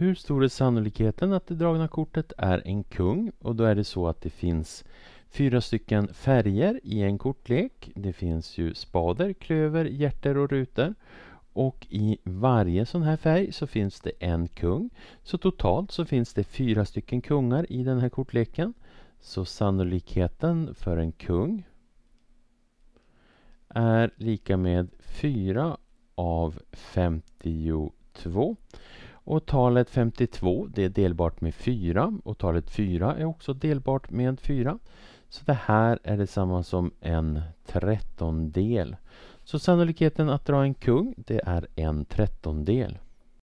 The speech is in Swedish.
Hur stor är sannolikheten att det dragna kortet är en kung? Och då är det så att det finns fyra stycken färger i en kortlek. Det finns ju spader, klöver, hjärter och rutor. Och i varje sån här färg så finns det en kung. Så totalt så finns det fyra stycken kungar i den här kortleken. Så sannolikheten för en kung är lika med 4 av 52. Och talet 52 det är delbart med 4 och talet 4 är också delbart med 4. Så det här är detsamma som en trettondel. Så sannolikheten att dra en kung det är en trettondel.